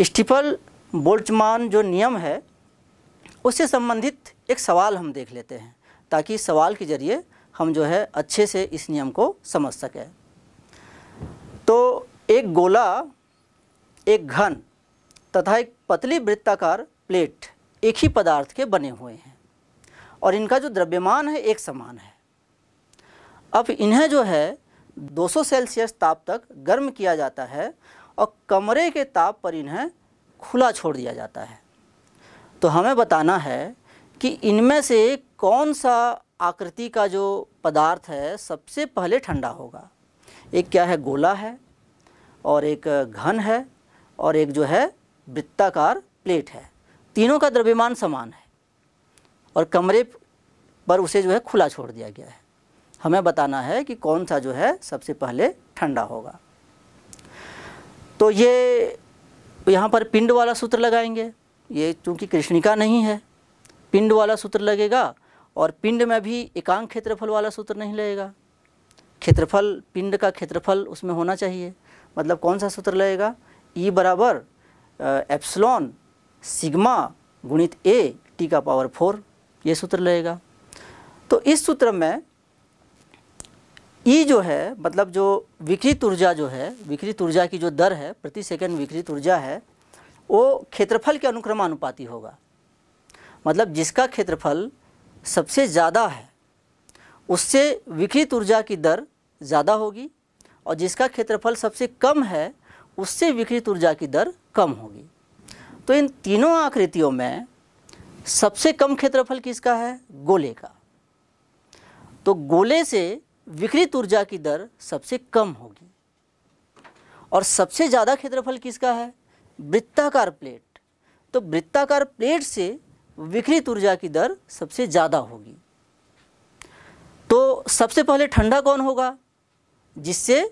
स्टीफल बोल्टमान जो नियम है उससे संबंधित एक सवाल हम देख लेते हैं ताकि इस सवाल के ज़रिए हम जो है अच्छे से इस नियम को समझ सकें तो एक गोला एक घन तथा एक पतली वृत्ताकार प्लेट एक ही पदार्थ के बने हुए हैं और इनका जो द्रव्यमान है एक समान है अब इन्हें जो है 200 सेल्सियस ताप तक गर्म किया जाता है और कमरे के ताप पर इन्हें खुला छोड़ दिया जाता है तो हमें बताना है कि इनमें से कौन सा आकृति का जो पदार्थ है सबसे पहले ठंडा होगा एक क्या है गोला है और एक घन है और एक जो है वृत्ताकार प्लेट है तीनों का द्रव्यमान समान है और कमरे पर उसे जो है खुला छोड़ दिया गया है हमें बताना है कि कौन सा जो है सबसे पहले ठंडा होगा तो ये यहाँ पर पिंड वाला सूत्र लगाएंगे ये चूंकि कृष्णिका नहीं है पिंड वाला सूत्र लगेगा और पिंड में भी एकांक क्षेत्रफल वाला सूत्र नहीं लगेगा क्षेत्रफल पिंड का क्षेत्रफल उसमें होना चाहिए मतलब कौन सा सूत्र लगेगा ई e बराबर एप्सलॉन सिग्मा गुणित ए टी का पावर फोर ये सूत्र लगेगा तो इस सूत्र में ई जो है मतलब जो विकृत ऊर्जा जो है विकृत ऊर्जा की जो दर है प्रति सेकंड विकृत ऊर्जा है वो क्षेत्रफल के अनुक्रमानुपाती होगा मतलब जिसका क्षेत्रफल सबसे ज़्यादा है उससे विकृत ऊर्जा की दर ज़्यादा होगी और जिसका क्षेत्रफल सबसे कम है उससे विकृत ऊर्जा की दर कम होगी तो इन तीनों आकृतियों में सबसे कम क्षेत्रफल किसका है गोले का तो गोले से विकृत ऊर्जा की दर सबसे कम होगी और सबसे ज़्यादा क्षेत्रफल किसका है वृत्ताकार प्लेट तो वृत्ताकार प्लेट से विकृत ऊर्जा की दर सबसे ज़्यादा होगी तो सबसे पहले ठंडा कौन होगा जिससे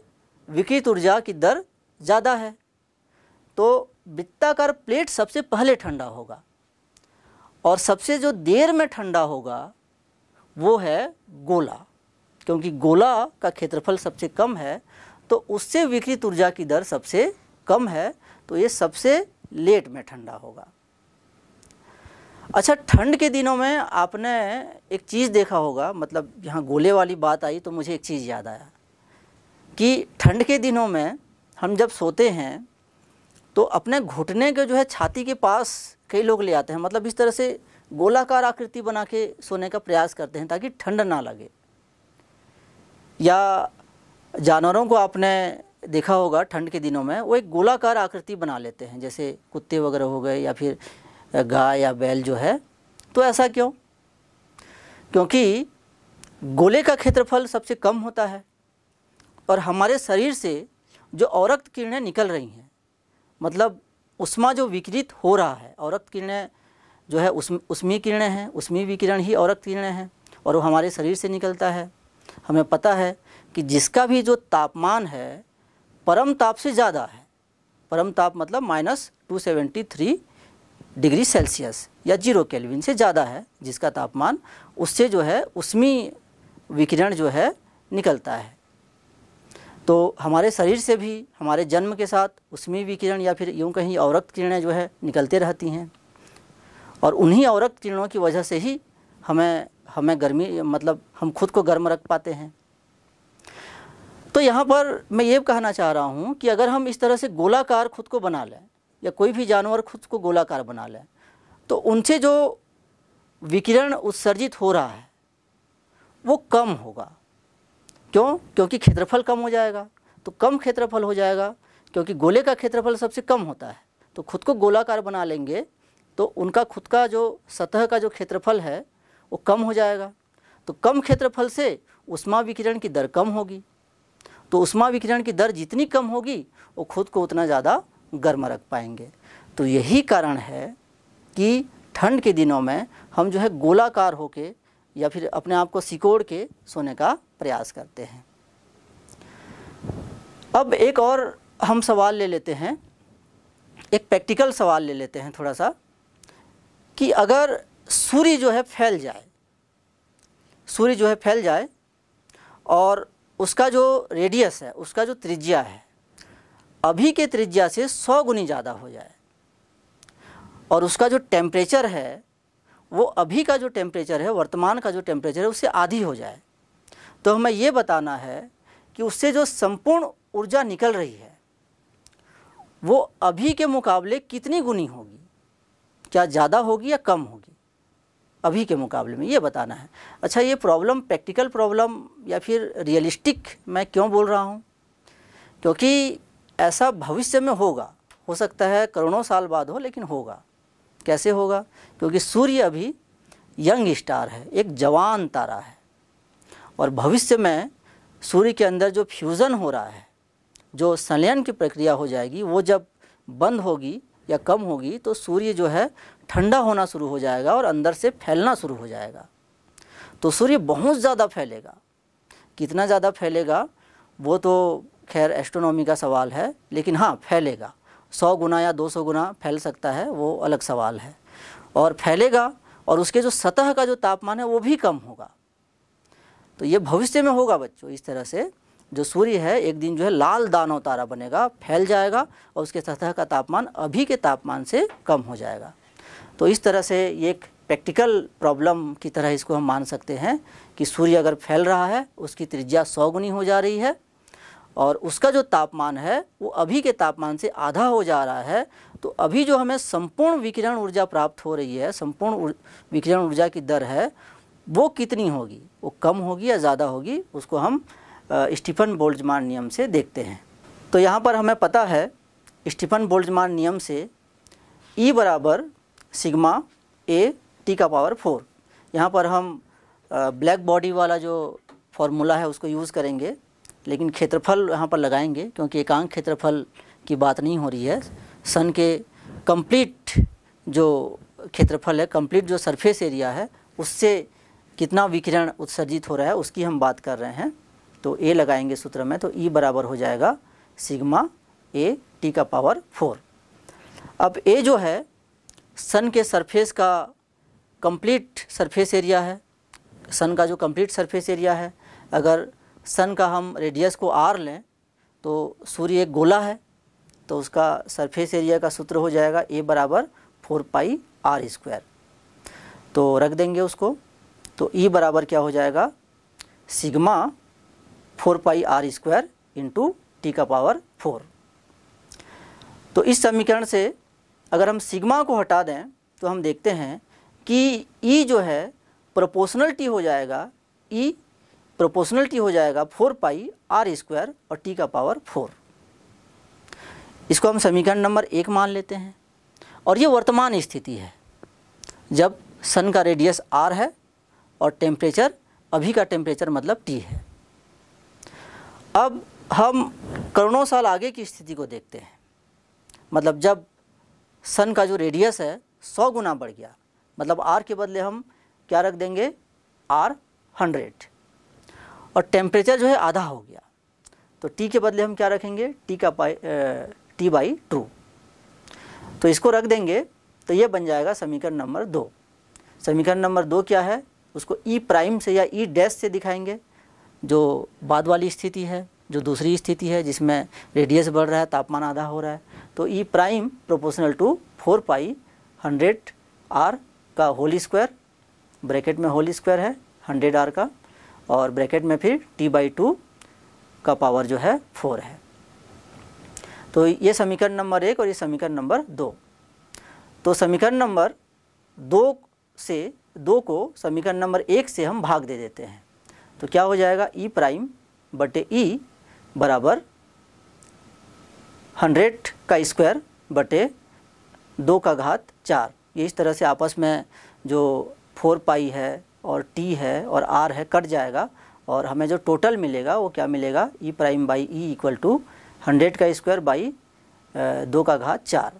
विकृत ऊर्जा की दर ज़्यादा है तो वृत्ताकार प्लेट सबसे पहले ठंडा होगा और सबसे जो देर में ठंडा होगा वो है गोला क्योंकि गोला का क्षेत्रफल सबसे कम है तो उससे विकृत ऊर्जा की दर सबसे कम है तो ये सबसे लेट में ठंडा होगा अच्छा ठंड के दिनों में आपने एक चीज़ देखा होगा मतलब यहाँ गोले वाली बात आई तो मुझे एक चीज़ याद आया कि ठंड के दिनों में हम जब सोते हैं तो अपने घुटने के जो है छाती के पास कई लोग ले आते हैं मतलब इस तरह से गोलाकार आकृति बना के सोने का प्रयास करते हैं ताकि ठंड ना लगे या जानवरों को आपने देखा होगा ठंड के दिनों में वो एक गोलाकार आकृति बना लेते हैं जैसे कुत्ते वगैरह हो गए या फिर गाय या बैल जो है तो ऐसा क्यों क्योंकि गोले का क्षेत्रफल सबसे कम होता है और हमारे शरीर से जो औरक्त किरणें निकल रही हैं मतलब उष्मा जो विकृत हो रहा है औरक्त किरणें जो है उस किरणें हैं उसमी विकिरण ही औरक्त किरणें हैं और वो हमारे शरीर से निकलता है हमें पता है कि जिसका भी जो तापमान है परम ताप से ज़्यादा है परम ताप मतलब minus two seventy three degree Celsius या जीरो केल्विन से ज़्यादा है जिसका तापमान उससे जो है उसमें विकिरण जो है निकलता है तो हमारे शरीर से भी हमारे जन्म के साथ उसमें विकिरण या फिर यूँ कहीं औरक्त किरणें जो है निकलते रहती हैं और उन्हीं औरक्त किरणों की वजह से ही हमें हमें गर्मी मतलब हम खुद को गर्म रख पाते हैं तो यहाँ पर मैं ये कहना चाह रहा हूँ कि अगर हम इस तरह से गोलाकार खुद को बना लें या कोई भी जानवर खुद को गोलाकार बना लें तो उनसे जो विकिरण उत्सर्जित हो रहा है वो कम होगा क्यों क्योंकि क्षेत्रफल कम हो जाएगा तो कम क्षेत्रफल हो जाएगा क्योंकि गोले का क्षेत्रफल सबसे कम होता है तो खुद को गोलाकार बना लेंगे तो उनका खुद का जो सतह का जो क्षेत्रफल है वो कम हो जाएगा तो कम क्षेत्रफल से उष्मा विकिरण की दर कम होगी तो उष्मा विकिरण की दर जितनी कम होगी वो खुद को उतना ज़्यादा गर्म रख पाएंगे तो यही कारण है कि ठंड के दिनों में हम जो है गोलाकार होके या फिर अपने आप को सिकोड़ के सोने का प्रयास करते हैं अब एक और हम सवाल ले लेते हैं एक प्रैक्टिकल सवाल ले लेते हैं थोड़ा सा कि अगर सूर्य जो है फैल जाए सूर्य जो है फैल जाए और उसका जो रेडियस है उसका जो त्रिज्या है अभी के त्रिज्या से सौ गुनी ज़्यादा हो जाए और उसका जो टेम्परेचर है वो अभी का जो टेम्परेचर है वर्तमान का जो टेम्परेचर है उससे आधी हो जाए तो हमें ये बताना है कि उससे जो संपूर्ण ऊर्जा निकल रही है वो अभी के मुकाबले कितनी गुनी होगी क्या ज़्यादा होगी या कम होगी अभी के मुकाबले में ये बताना है अच्छा ये प्रॉब्लम प्रैक्टिकल प्रॉब्लम या फिर रियलिस्टिक मैं क्यों बोल रहा हूँ क्योंकि ऐसा भविष्य में होगा हो सकता है करोड़ों साल बाद हो लेकिन होगा कैसे होगा क्योंकि सूर्य अभी यंग स्टार है एक जवान तारा है और भविष्य में सूर्य के अंदर जो फ्यूज़न हो रहा है जो संलयन की प्रक्रिया हो जाएगी वो जब बंद होगी या कम होगी तो सूर्य जो है ठंडा होना शुरू हो जाएगा और अंदर से फैलना शुरू हो जाएगा तो सूर्य बहुत ज़्यादा फैलेगा कितना ज़्यादा फैलेगा वो तो खैर एस्ट्रोनॉमी का सवाल है लेकिन हाँ फैलेगा सौ गुना या दो सौ गुना फैल सकता है वो अलग सवाल है और फैलेगा और उसके जो सतह का जो तापमान है वो भी कम होगा तो ये भविष्य में होगा बच्चों इस तरह से जो सूर्य है एक दिन जो है लाल दानव तारा बनेगा फैल जाएगा और उसके सतह का तापमान अभी के तापमान से कम हो जाएगा तो इस तरह से ये एक प्रैक्टिकल प्रॉब्लम की तरह इसको हम मान सकते हैं कि सूर्य अगर फैल रहा है उसकी त्रिज्या सौ गुनी हो जा रही है और उसका जो तापमान है वो अभी के तापमान से आधा हो जा रहा है तो अभी जो हमें संपूर्ण विकिरण ऊर्जा प्राप्त हो रही है संपूर्ण विकिरण ऊर्जा की दर है वो कितनी होगी वो कम होगी या ज़्यादा होगी उसको हम स्टीफन बोल्जमान नियम से देखते हैं तो यहाँ पर हमें पता है स्टीफन बोल्जमान नियम से ई e बराबर सिग्मा ए टी का पावर फोर यहाँ पर हम ब्लैक बॉडी वाला जो फॉर्मूला है उसको यूज़ करेंगे लेकिन क्षेत्रफल यहाँ पर लगाएंगे क्योंकि एकांक क्षेत्रफल की बात नहीं हो रही है सन के कंप्लीट जो क्षेत्रफल है कंप्लीट जो सरफेस एरिया है उससे कितना विकिरण उत्सर्जित हो रहा है उसकी हम बात कर रहे हैं तो ए लगाएंगे सूत्र में तो ई e बराबर हो जाएगा सिग्मा ए टी का पावर फोर अब ए जो है सन के सरफेस का कंप्लीट सरफेस एरिया है सन का जो कंप्लीट सरफेस एरिया है अगर सन का हम रेडियस को आर लें तो सूर्य एक गोला है तो उसका सरफेस एरिया का सूत्र हो जाएगा ए बराबर फोर पाई आर स्क्वायर तो रख देंगे उसको तो ई e बराबर क्या हो जाएगा sigma four pi R square into T का पावर फोर तो इस समीकरण से अगर हम सिग्मा को हटा दें तो हम देखते हैं कि ई e जो है प्रोपोर्शनल टी हो जाएगा ई प्रोपोर्शनल टी हो जाएगा फोर पाई आर स्क्वायर और टी का पावर फोर इसको हम समीकरण नंबर एक मान लेते हैं और ये वर्तमान स्थिति है जब सन का रेडियस आर है और टेम्परेचर अभी का टेम्परेचर मतलब टी है अब हम करोड़ों साल आगे की स्थिति को देखते हैं मतलब जब सन का जो रेडियस है सौ गुना बढ़ गया मतलब आर के बदले हम क्या रख देंगे आर हंड्रेड और टेम्परेचर जो है आधा हो गया तो टी के बदले हम क्या रखेंगे टी का पाई टी बाई टू तो इसको रख देंगे तो ये बन जाएगा समीकरण नंबर दो समीकरण नंबर दो क्या है उसको ई e प्राइम से या ई e डैश से दिखाएंगे जो बाद वाली स्थिति है जो दूसरी स्थिति है जिसमें रेडियस बढ़ रहा है तापमान आधा हो रहा है तो E prime proportional to four pi hundred R का होल स्क्वायर ब्रैकेट में होल स्क्वायर है हंड्रेड आर का और ब्रैकेट में फिर टी बाई टू का पावर जो है फोर है तो ये समीकरण नंबर एक और ये समीकरण नंबर दो तो समीकरण नंबर दो से दो को समीकरण नंबर एक से हम भाग दे देते हैं तो क्या हो जाएगा ई e प्राइम बटे ई e बराबर हंड्रेड का स्क्वायर बटे दो का घात चार ये इस तरह से आपस में जो फोर पाई है और टी है और आर है कट जाएगा और हमें जो टोटल मिलेगा वो क्या मिलेगा E prime by E equal to hundred का स्क्वायर बाई दो का घात चार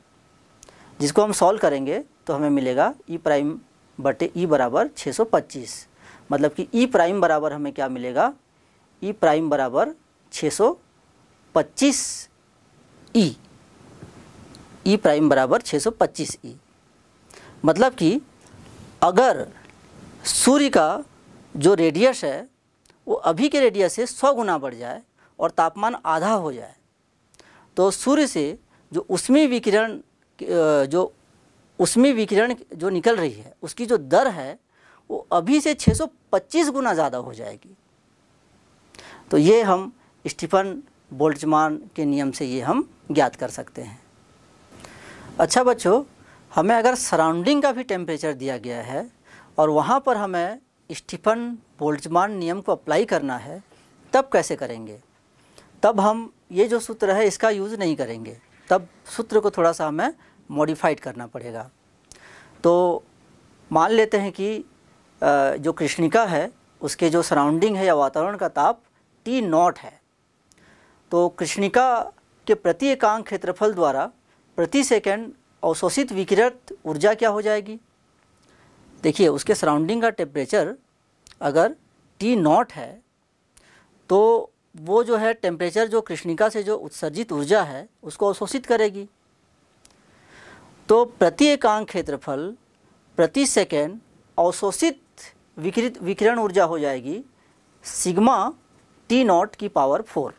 जिसको हम सॉल्व करेंगे तो हमें मिलेगा ई e प्राइम बटे ई बराबर छः सौ पच्चीस मतलब कि ई e प्राइम बराबर हमें क्या मिलेगा ई e प्राइम बराबर 625 ई ई प्राइम बराबर 625 ई e. मतलब कि अगर सूर्य का जो रेडियस है वो अभी के रेडियस से 100 गुना बढ़ जाए और तापमान आधा हो जाए तो सूर्य से जो उसमें विकिरण जो उसमें विकिरण जो निकल रही है उसकी जो दर है वो अभी से 625 गुना ज़्यादा हो जाएगी तो ये हम स्टीफन बोल्टजमान के नियम से ये हम ज्ञात कर सकते हैं अच्छा बच्चों हमें अगर सराउंडिंग का भी टेम्परेचर दिया गया है और वहाँ पर हमें स्टीफन बोल्टमान नियम को अप्लाई करना है तब कैसे करेंगे तब हम ये जो सूत्र है इसका यूज़ नहीं करेंगे तब सूत्र को थोड़ा सा हमें मॉडिफाइड करना पड़ेगा तो मान लेते हैं कि जो कृष्णिका है उसके जो सराउंडिंग है या वातावरण का ताप टी नॉट है तो कृष्णिका के प्रति एकांक क्षेत्रफल द्वारा प्रति सेकंड अवशोषित विकिरत ऊर्जा क्या हो जाएगी देखिए उसके सराउंडिंग का टेम्परेचर अगर टी नॉट है तो वो जो है टेम्परेचर जो कृष्णिका से जो उत्सर्जित ऊर्जा है उसको अवशोषित करेगी तो प्रति एकांक क्षेत्रफल प्रति सेकेंड अवशोषित विकिरित विकिरण ऊर्जा हो जाएगी सिग्मा टी नॉट की पावर फोर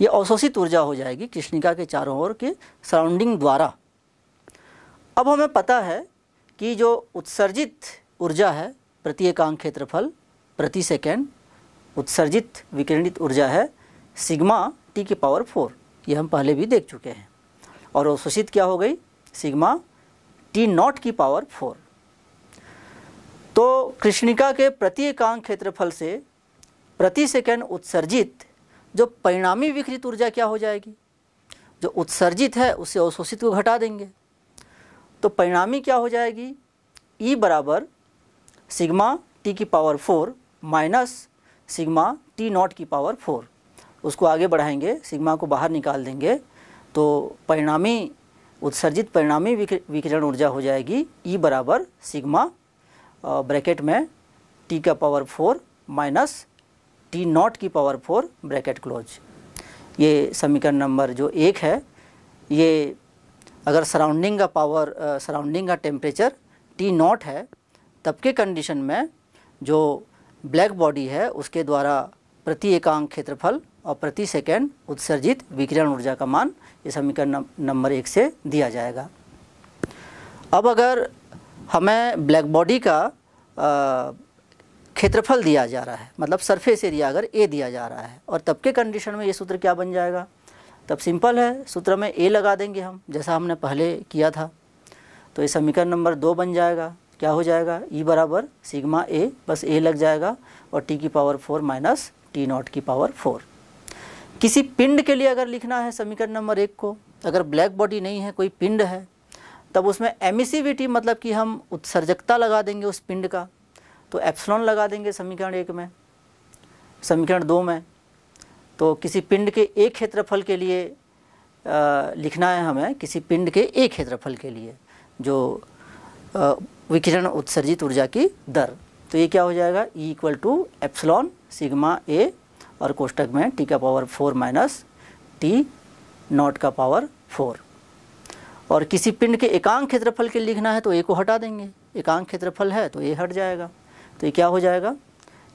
ये अवशोषित ऊर्जा हो जाएगी कृष्णिका के चारों ओर के सराउंडिंग द्वारा अब हमें पता है कि जो उत्सर्जित ऊर्जा है प्रति एकांक क्षेत्रफल प्रति सेकेंड उत्सर्जित विकिरणित ऊर्जा है सिग्मा टी की पावर फोर ये हम पहले भी देख चुके हैं और अवशोषित क्या हो गई सिग्मा टी नॉट की पावर फोर तो कृष्णिका के प्रति एकांक क्षेत्रफल से प्रति सेकेंड उत्सर्जित जो परिणामी विकृत ऊर्जा क्या हो जाएगी जो उत्सर्जित है उसे अवशोषित को घटा देंगे तो परिणामी क्या हो जाएगी ई e बराबर सिग्मा टी की power four minus sigma T naught की पावर फोर उसको आगे बढ़ाएंगे सिग्मा को बाहर निकाल देंगे तो परिणामी उत्सर्जित परिणामी विकिरण ऊर्जा हो जाएगी ई e बराबर सिग्मा ब्रैकेट में t का power four minus T naught की पावर फोर ब्रैकेट क्लोज ये समीकरण नंबर जो एक है ये अगर सराउंडिंग का पावर सराउंडिंग का टेम्परेचर टी नॉट है तब के कंडीशन में जो ब्लैक बॉडी है उसके द्वारा प्रति एकांक क्षेत्रफल और प्रति सेकेंड उत्सर्जित विकिरण ऊर्जा का मान ये समीकरण नंबर एक से दिया जाएगा अब अगर हमें ब्लैक बॉडी का क्षेत्रफल दिया जा रहा है मतलब सरफेस एरिया अगर ए दिया जा रहा है और तब के कंडीशन में ये सूत्र क्या बन जाएगा तब सिंपल है सूत्र में ए लगा देंगे हम जैसा हमने पहले किया था तो ये समीकरण नंबर दो बन जाएगा क्या हो जाएगा ई e बराबर सिग्मा ए बस ए लग जाएगा और टी की power four minus T naught की पावर फोर किसी पिंड के लिए अगर लिखना है समीकरण नंबर एक को अगर ब्लैक बॉडी नहीं है कोई पिंड है तब उसमें एमिसिविटी मतलब कि हम उत्सर्जकता लगा देंगे उस पिंड का तो एप्सलॉन लगा देंगे समीकरण एक में समीकरण दो में तो किसी पिंड के एक क्षेत्रफल के लिए आ, लिखना है हमें किसी पिंड के एक क्षेत्रफल के लिए जो विकिरण उत्सर्जित ऊर्जा की दर तो ये क्या हो जाएगा E equal to epsilon sigma A और कोष्टक में टी का power four minus T naught का पावर फोर और किसी पिंड के एकांक क्षेत्रफल के लिखना है तो ए को हटा देंगे एकांक क्षेत्रफल है तो ए हट जाएगा तो ये क्या हो जाएगा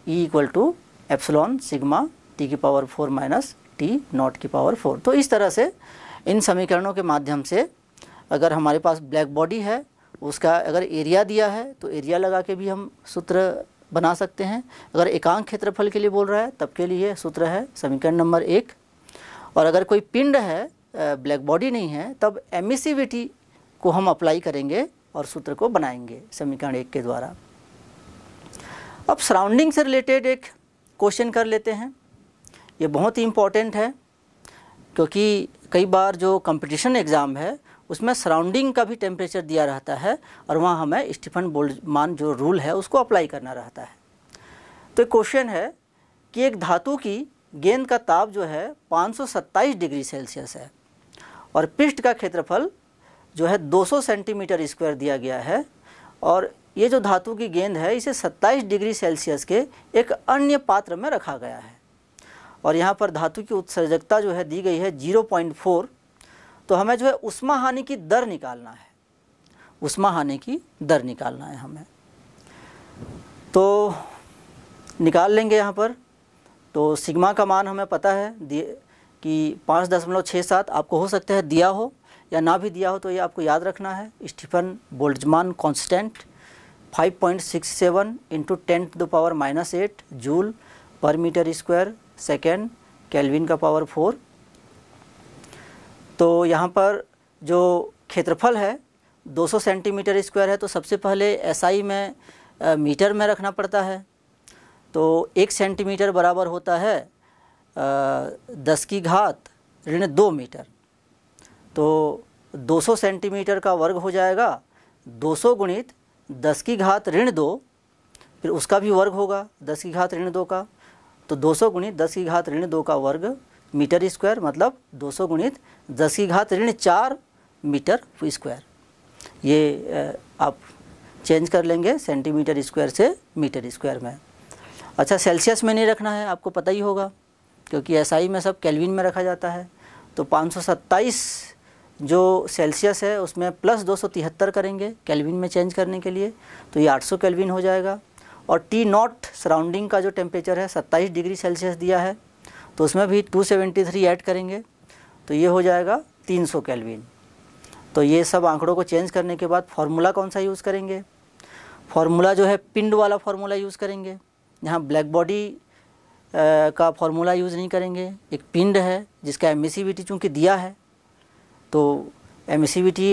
E equal to epsilon sigma T की power four minus T naught की पावर फोर तो इस तरह से इन समीकरणों के माध्यम से अगर हमारे पास ब्लैक बॉडी है उसका अगर एरिया दिया है तो एरिया लगा के भी हम सूत्र बना सकते हैं अगर एकांक क्षेत्रफल के लिए बोल रहा है तब के लिए सूत्र है समीकरण नंबर एक और अगर कोई पिंड है ब्लैक बॉडी नहीं है तब एमिसिविटी को हम अप्लाई करेंगे और सूत्र को बनाएंगे समीकरण एक के द्वारा अब सराउंडिंग से रिलेटेड एक क्वेश्चन कर लेते हैं ये बहुत ही इम्पॉर्टेंट है क्योंकि कई बार जो कंपटीशन एग्ज़ाम है उसमें सराउंडिंग का भी टेम्परेचर दिया रहता है और वहाँ हमें स्टीफन बोल्डमान जो रूल है उसको अप्लाई करना रहता है तो क्वेश्चन है कि एक धातु की गेंद का ताप जो है पाँच डिग्री सेल्सियस है और पृष्ठ का क्षेत्रफल जो है 200 सेंटीमीटर स्क्वायर दिया गया है और ये जो धातु की गेंद है इसे 27 डिग्री सेल्सियस के एक अन्य पात्र में रखा गया है और यहाँ पर धातु की उत्सर्जकता जो है दी गई है 0.4 तो हमें जो है उष्मा हानि की दर निकालना है उष्मा हानि की दर निकालना है हमें तो निकाल लेंगे यहाँ पर तो सिग्मा का मान हमें पता है दिए कि पाँच दशमलव छः सात आपको हो सकता है दिया हो या ना भी दिया हो तो ये आपको याद रखना है Stefan Boltzmann constant 5.67 point six seven into ten the power minus eight joule per metre square second kelvin का पावर फोर तो यहाँ पर जो क्षेत्रफल है 200 सेंटीमीटर स्क्वायर है तो सबसे पहले एसआई SI में आ, मीटर में रखना पड़ता है तो एक सेंटीमीटर बराबर होता है दस की घात ऋण दो मीटर तो 200 सेंटीमीटर का वर्ग हो जाएगा 200 गुणित दस की घात ऋण दो फिर उसका भी वर्ग होगा दस की घात ऋण दो का तो 200 गुणित दस की घात ऋण दो का वर्ग मीटर स्क्वायर मतलब 200 गुणित दस की घात ऋण चार मीटर स्क्वायर ये आप चेंज कर लेंगे सेंटीमीटर स्क्वायर से मीटर स्क्वायर में अच्छा सेल्सियस में नहीं रखना है आपको पता ही होगा क्योंकि एसआई में सब कैलविन में रखा जाता है तो पाँच जो सेल्सियस है उसमें प्लस 273 करेंगे कैलविन में चेंज करने के लिए तो ये 800 कैलविन हो जाएगा और टी नॉट सराउंडिंग का जो टेम्परेचर है 27 डिग्री सेल्सियस दिया है तो उसमें भी 273 ऐड करेंगे तो ये हो जाएगा 300 कैलविन तो ये सब आंकड़ों को चेंज करने के बाद फार्मूला कौन सा यूज़ करेंगे फार्मूला जो है पिंड वाला फार्मूला यूज़ करेंगे यहाँ ब्लैक बॉडी का फॉर्मूला यूज़ नहीं करेंगे एक पिंड है जिसका एम चूँकि दिया है तो एम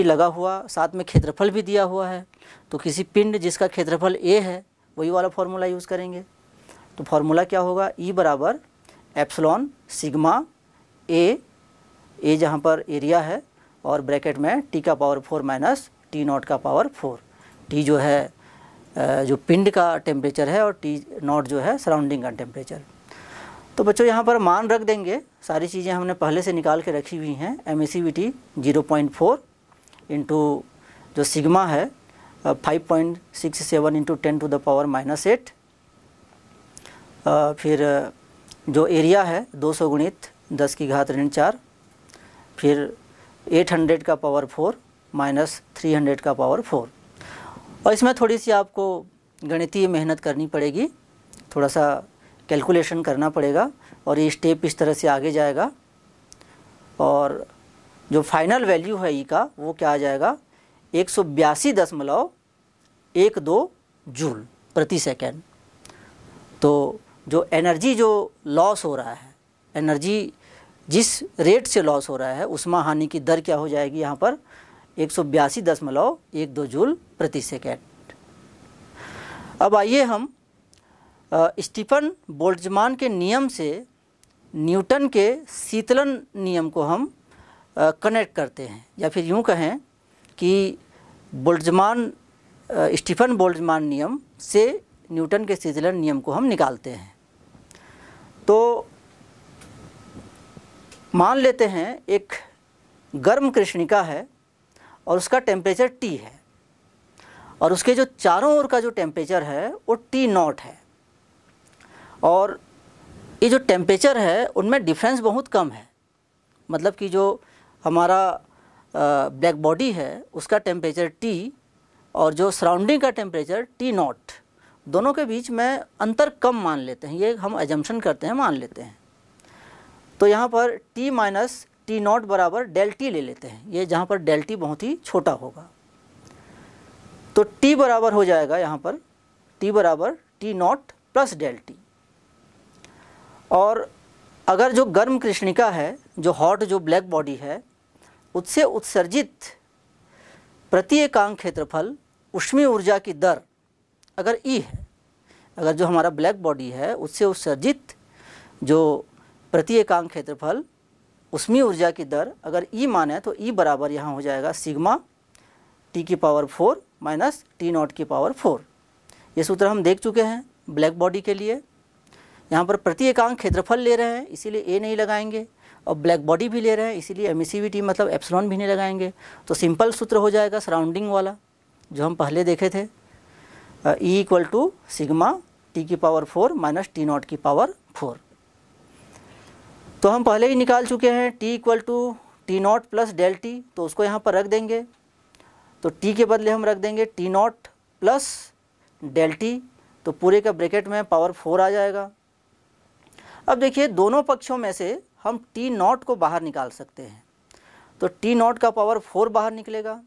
लगा हुआ साथ में क्षेत्रफल भी दिया हुआ है तो किसी पिंड जिसका क्षेत्रफल ए है वही वाला फार्मूला यूज़ करेंगे तो फार्मूला क्या होगा ई e बराबर एप्सलॉन सिग्मा ए ए जहाँ पर एरिया है और ब्रैकेट में टी का power four minus T naught का पावर फोर टी जो है जो पिंड का टेम्परेचर है और टी नॉट जो है सराउंडिंग का टेम्परेचर तो बच्चों यहाँ पर मान रख देंगे सारी चीज़ें हमने पहले से निकाल के रखी हुई हैं M S C zero point four into जो सिग्मा है five point six seven into ten to the power minus eight फिर जो एरिया है दो सौ गुणित दस की घात ऋण चार फिर एट हंड्रेड का power four minus three hundred का पावर फोर और इसमें थोड़ी सी आपको गणितीय मेहनत करनी पड़ेगी थोड़ा सा कैलकुलेशन करना पड़ेगा और ये स्टेप इस तरह से आगे जाएगा और जो फाइनल वैल्यू है ई का वो क्या आ जाएगा एक सौ बयासी दशमलव एक दो जूल प्रति सेकेंड तो जो एनर्जी जो लॉस हो रहा है एनर्जी जिस रेट से लॉस हो रहा है उष्मा हानि की दर क्या हो जाएगी यहाँ पर एक सौ बयासी दशमलव एक दो जूल प्रति सेकेंड अब आइए हम स्टीफन बोल्टजमान के नियम से न्यूटन के शीतलन नियम को हम कनेक्ट करते हैं या फिर यूँ कहें कि बोल्टजमान स्टीफन बोल्टजमान नियम से न्यूटन के शीतलन नियम को हम निकालते हैं तो मान लेते हैं एक गर्म कृष्णिका है और उसका टेम्परेचर टी है और उसके जो चारों ओर का जो टेम्परेचर है वो टी नॉट है और ये जो टेम्परेचर है उनमें डिफरेंस बहुत कम है मतलब कि जो हमारा ब्लैक बॉडी है उसका टेम्परेचर टी और जो सराउंडिंग का टेम्परेचर टी नॉट दोनों के बीच में अंतर कम मान लेते हैं ये हम एजम्पन करते हैं मान लेते हैं तो यहाँ पर टी माइनस टी नॉट बराबर डेल टी ले लेते हैं ये जहाँ पर डेल टी बहुत ही छोटा होगा तो टी बराबर हो जाएगा यहाँ पर टी बराबर T naught plus del T और अगर जो गर्म कृष्णिका है जो हॉट जो ब्लैक बॉडी है उससे उत्सर्जित एकांक क्षेत्रफल उष्मी ऊर्जा की दर अगर ई e है अगर जो हमारा ब्लैक बॉडी है उससे उत्सर्जित जो एकांक क्षेत्रफल उष्मी ऊर्जा की दर अगर ई e माने तो ई e बराबर यहाँ हो जाएगा सिग्मा टी की power four minus T naught की पावर फोर ये सूत्र हम देख चुके हैं ब्लैक बॉडी के लिए यहाँ पर प्रति एकांक क्षेत्रफल ले रहे हैं इसीलिए ए नहीं लगाएंगे और ब्लैक बॉडी भी ले रहे हैं इसीलिए एम e मतलब एप्सलॉन भी नहीं लगाएंगे तो सिंपल सूत्र हो जाएगा सराउंडिंग वाला जो हम पहले देखे थे E equal to sigma T की power four minus T naught की पावर फोर तो हम पहले ही निकाल चुके हैं T equal to T naught plus del T तो उसको यहाँ पर रख देंगे तो टी के बदले हम रख देंगे T naught plus del T तो पूरे का ब्रैकेट में पावर फोर आ जाएगा अब देखिए दोनों पक्षों में से हम टी नॉट को बाहर निकाल सकते हैं तो टी नॉट का पावर फोर बाहर निकलेगा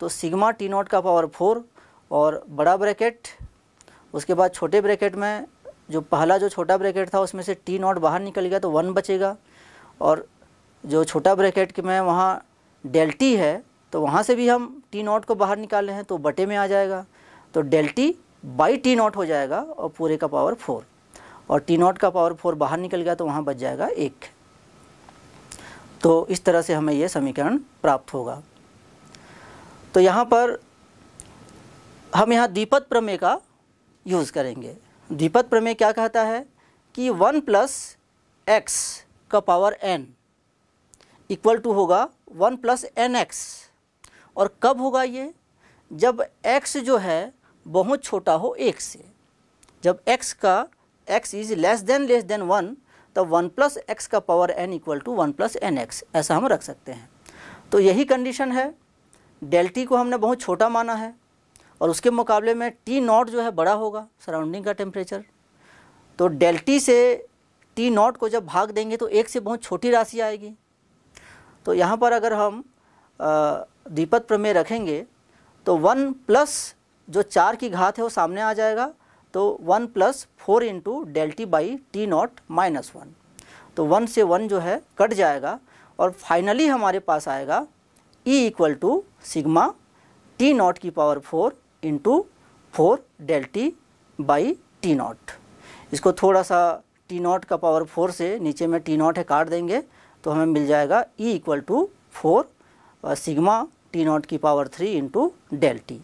तो सिग्मा टी नॉट का पावर फोर और बड़ा ब्रैकेट उसके बाद छोटे ब्रैकेट में जो पहला जो छोटा ब्रैकेट था उसमें से टी नॉट बाहर निकल गया तो वन बचेगा और जो छोटा ब्रैकेट में वहाँ डेल्टी है तो वहाँ से भी हम टी नॉट को बाहर निकाले हैं तो बटे में आ जाएगा तो डेल्टी बाई टी नॉट हो जाएगा और पूरे का पावर फोर और टी नॉट का पावर फोर बाहर निकल गया तो वहाँ बच जाएगा एक तो इस तरह से हमें यह समीकरण प्राप्त होगा तो यहाँ पर हम यहाँ दीपत प्रमेय का यूज़ करेंगे दीपत प्रमेय क्या कहता है कि वन प्लस एक्स का पावर एन इक्वल टू होगा वन प्लस एन एक्स और कब होगा ये जब एक्स जो है बहुत छोटा हो एक से जब एक्स का x is less than less than one तो वन प्लस एक्स का power N equal to one plus N X ऐसा हम रख सकते हैं तो यही कंडीशन है डेल टी को हमने बहुत छोटा माना है और उसके मुकाबले में टी नॉट जो है बड़ा होगा सराउंडिंग का टेम्परेचर तो डेल टी से टी नॉट को जब भाग देंगे तो एक से बहुत छोटी राशि आएगी तो यहाँ पर अगर हम द्विपद प्रमेय रखेंगे तो वन प्लस जो चार की घात है वो सामने आ जाएगा तो one plus four into del T by T naught minus one तो वन से वन जो है कट जाएगा और फाइनली हमारे पास आएगा E e equal to sigma T naught की power four into four del T by T naught इसको थोड़ा सा टी नॉट का पावर फोर से नीचे में टी नॉट है काट देंगे तो हमें मिल जाएगा E e equal to four sigma T naught की पावर थ्री इंटू डेल्टी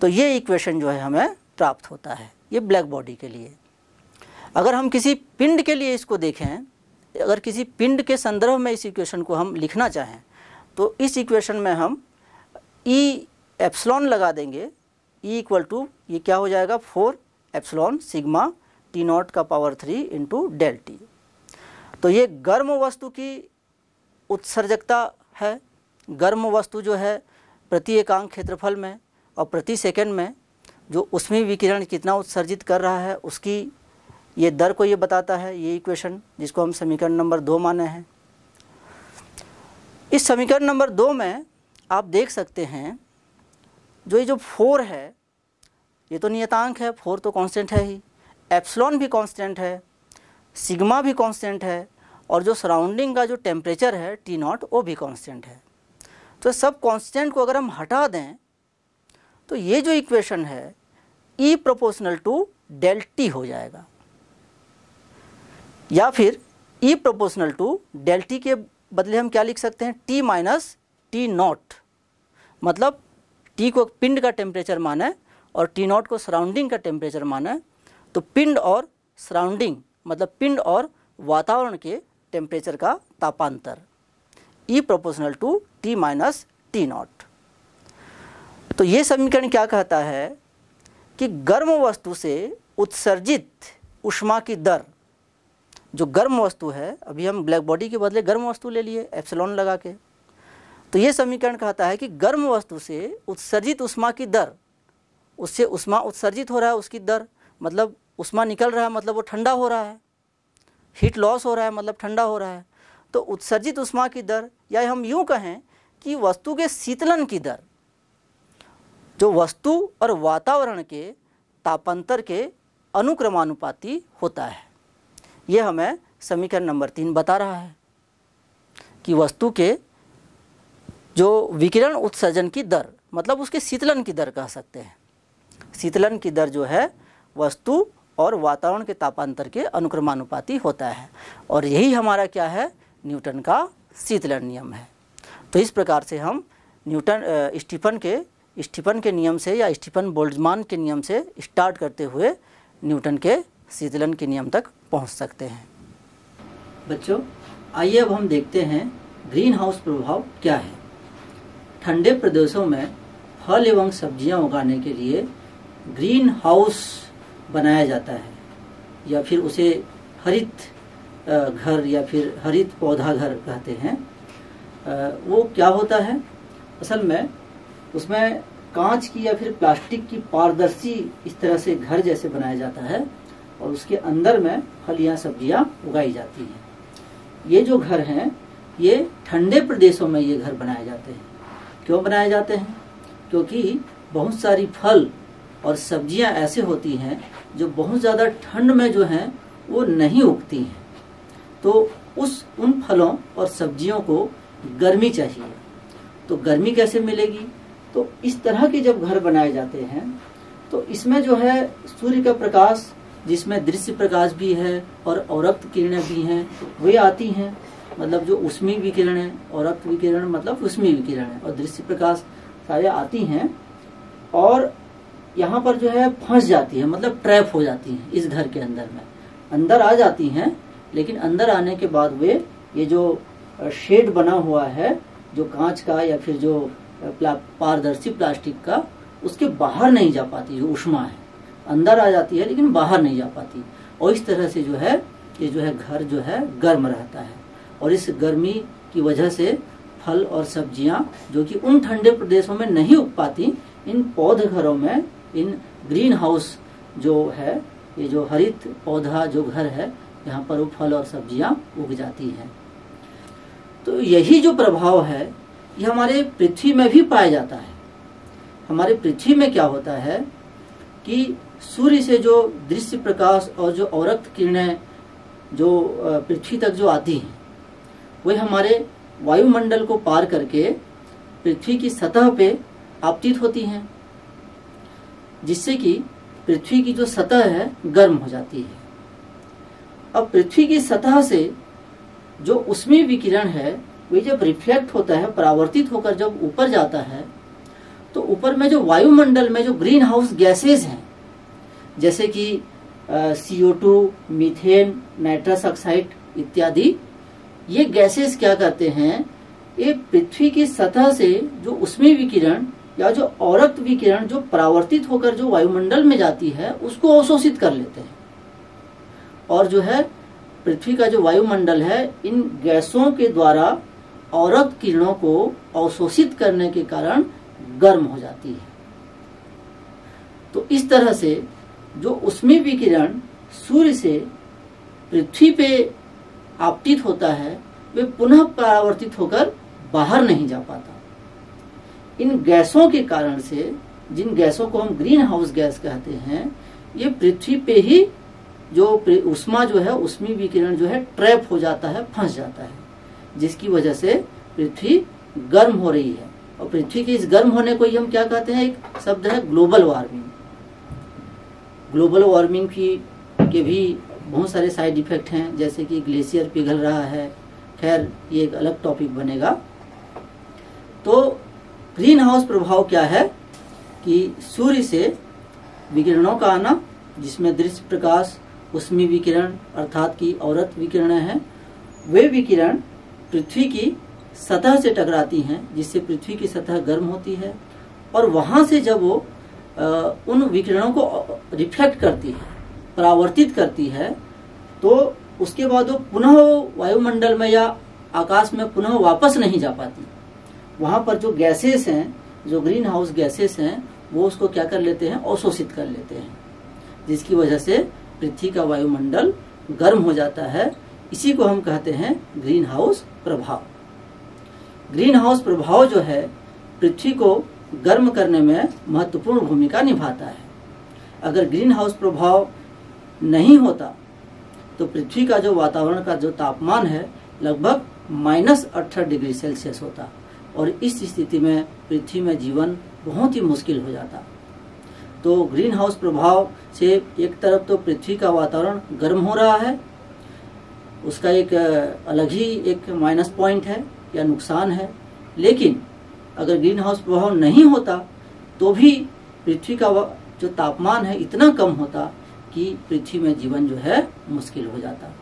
तो ये इक्वेशन जो है हमें प्राप्त होता है ये ब्लैक बॉडी के लिए अगर हम किसी पिंड के लिए इसको देखें अगर किसी पिंड के संदर्भ में इस इक्वेशन को हम लिखना चाहें तो इस इक्वेशन में हम ई e एप्सलॉन लगा देंगे ई इक्वल टू ये क्या हो जाएगा four epsilon sigma T naught का power three into del T तो ये गर्म वस्तु की उत्सर्जकता है गर्म वस्तु जो है प्रति एकांक क्षेत्रफल में और प्रति सेकंड में जो उसमें विकिरण कितना उत्सर्जित कर रहा है उसकी ये दर को ये बताता है ये इक्वेशन जिसको हम समीकरण नंबर दो माने हैं इस समीकरण नंबर दो में आप देख सकते हैं जो ये जो फोर है ये तो नियतांक है फोर तो कांस्टेंट है ही एप्सलॉन भी कांस्टेंट है सिग्मा भी कांस्टेंट है और जो सराउंडिंग का जो टेम्परेचर है टी नॉट वो भी कांस्टेंट है तो सब कांस्टेंट को अगर हम हटा दें तो ये जो इक्वेशन है E proportional to del T हो जाएगा या फिर E proportional to del T के बदले हम क्या लिख सकते हैं टी माइनस टी नॉट मतलब टी को पिंड का टेम्परेचर माना है और टी नॉट को सराउंडिंग का टेम्परेचर माना है तो पिंड और सराउंडिंग मतलब पिंड और वातावरण के टेम्परेचर का तापांतर E proportional to T minus T naught तो ये समीकरण क्या कहता है कि गर्म वस्तु से उत्सर्जित उष्मा की दर जो गर्म वस्तु है अभी हम ब्लैक बॉडी के बदले गर्म वस्तु ले लिए एप्सलॉन लगा के तो ये समीकरण कहता है कि गर्म वस्तु से उत्सर्जित उष्मा की दर उससे उष्मा उत्सर्जित हो रहा है उसकी दर मतलब उष्मा निकल रहा है मतलब वो ठंडा हो रहा है हीट लॉस हो रहा है मतलब ठंडा हो रहा है तो उत्सर्जित उष्मा की दर या हम यूँ कहें कि वस्तु के शीतलन की दर जो वस्तु और वातावरण के तापांतर के अनुक्रमानुपाती होता है ये हमें समीकरण नंबर तीन बता रहा है कि वस्तु के जो विकिरण उत्सर्जन की दर मतलब उसके शीतलन की दर कह सकते हैं शीतलन की दर जो है वस्तु और वातावरण के तापांतर के अनुक्रमानुपाती होता है और यही हमारा क्या है न्यूटन का शीतलन नियम है तो इस प्रकार से हम न्यूटन स्टीफन के स्टीफन के नियम से या स्टीफन बोल्डमान के नियम से स्टार्ट करते हुए न्यूटन के शीतलन के नियम तक पहुंच सकते हैं बच्चों आइए अब हम देखते हैं ग्रीन हाउस प्रभाव क्या है ठंडे प्रदेशों में फल एवं सब्जियां उगाने के लिए ग्रीन हाउस बनाया जाता है या फिर उसे हरित घर या फिर हरित पौधा घर कहते हैं वो क्या होता है असल में उसमें कांच की या फिर प्लास्टिक की पारदर्शी इस तरह से घर जैसे बनाया जाता है और उसके अंदर में फल या सब्जियां उगाई जाती हैं ये जो घर हैं ये ठंडे प्रदेशों में ये घर बनाए जाते हैं क्यों बनाए जाते हैं क्योंकि बहुत सारी फल और सब्जियां ऐसे होती हैं जो बहुत ज़्यादा ठंड में जो हैं वो नहीं उगती हैं तो उस उन फलों और सब्जियों को गर्मी चाहिए तो गर्मी कैसे मिलेगी तो इस तरह के जब घर बनाए जाते हैं तो इसमें जो है सूर्य का प्रकाश जिसमें दृश्य प्रकाश भी है और औरक्त किरणें भी हैं वे आती हैं मतलब जो उष्मी विकिरण है औरक्त विकिरण मतलब उष्मी विकिरण है और दृश्य प्रकाश सारे आती हैं और यहाँ पर जो है फंस जाती है मतलब ट्रैप हो जाती है इस घर के अंदर में अंदर आ जाती हैं लेकिन अंदर आने के बाद वे ये जो शेड बना हुआ है जो कांच का या फिर जो पारदर्शी प्लास्टिक का उसके बाहर नहीं जा पाती जो उष्मा है अंदर आ जाती है लेकिन बाहर नहीं जा पाती और इस तरह से जो है ये जो है घर जो है गर्म रहता है और इस गर्मी की वजह से फल और सब्जियां जो कि उन ठंडे प्रदेशों में नहीं उग पाती इन पौध घरों में इन ग्रीन हाउस जो है ये जो हरित पौधा जो घर है यहाँ पर वो फल और सब्जियां उग जाती हैं तो यही जो प्रभाव है ये हमारे पृथ्वी में भी पाया जाता है हमारे पृथ्वी में क्या होता है कि सूर्य से जो दृश्य प्रकाश और जो औरक्त किरणें जो पृथ्वी तक जो आती हैं वह हमारे वायुमंडल को पार करके पृथ्वी की सतह पे आपतित होती हैं जिससे कि पृथ्वी की जो सतह है गर्म हो जाती है अब पृथ्वी की सतह से जो उसमें विकिरण है वे जब रिफ्लेक्ट होता है परावर्तित होकर जब ऊपर जाता है तो ऊपर में जो वायुमंडल में जो ग्रीन हाउस गैसेज हैं जैसे कि CO two methane nitrous oxide इत्यादि ये गैसेस क्या करते हैं ये पृथ्वी की सतह से जो उसमें विकिरण या जो औरत विकिरण जो परावर्तित होकर जो वायुमंडल में जाती है उसको अवशोषित कर लेते हैं और जो है पृथ्वी का जो वायुमंडल है इन गैसों के द्वारा औरत किरणों को अवशोषित करने के कारण गर्म हो जाती है तो इस तरह से जो उसमें विकिरण सूर्य से पृथ्वी पे आपतित होता है वे पुनः परावर्तित होकर बाहर नहीं जा पाता इन गैसों के कारण से जिन गैसों को हम ग्रीन हाउस गैस कहते हैं ये पृथ्वी पे ही जो उष्मा जो है उष्मी विकिरण जो है ट्रैप हो जाता है फंस जाता है जिसकी वजह से पृथ्वी गर्म हो रही है और पृथ्वी के इस गर्म होने को ही हम क्या कहते हैं एक शब्द है ग्लोबल वार्मिंग ग्लोबल वार्मिंग की के भी बहुत सारे साइड इफेक्ट हैं जैसे कि ग्लेशियर पिघल रहा है खैर ये एक अलग टॉपिक बनेगा तो ग्रीन हाउस प्रभाव क्या है कि सूर्य से विकिरणों का आना जिसमें दृश्य प्रकाश उष्मी विकिरण अर्थात की औरत विकिरण है वे विकिरण पृथ्वी की सतह से टकराती हैं जिससे पृथ्वी की सतह गर्म होती है और वहां से जब वो उन विकिरणों को रिफ्लेक्ट करती है परावर्तित करती है तो उसके बाद वो पुनः वायुमंडल में या आकाश में पुनः वापस नहीं जा पाती वहां पर जो गैसेस हैं जो ग्रीन हाउस गैसेस हैं वो उसको क्या कर लेते हैं अवशोषित कर लेते हैं जिसकी वजह से पृथ्वी का वायुमंडल गर्म हो जाता है इसी को हम कहते हैं ग्रीन हाउस प्रभाव ग्रीन हाउस प्रभाव जो है पृथ्वी को गर्म करने में महत्वपूर्ण भूमिका निभाता है अगर ग्रीन हाउस प्रभाव नहीं होता तो पृथ्वी का जो वातावरण का जो तापमान है लगभग माइनस अठारह डिग्री सेल्सियस होता और इस स्थिति में पृथ्वी में जीवन बहुत ही मुश्किल हो जाता तो ग्रीन हाउस प्रभाव से एक तरफ तो पृथ्वी का वातावरण गर्म हो रहा है उसका एक अलग ही एक माइनस पॉइंट है या नुकसान है लेकिन अगर ग्रीन हाउस प्रभाव नहीं होता तो भी पृथ्वी का जो तापमान है इतना कम होता कि पृथ्वी में जीवन जो है मुश्किल हो जाता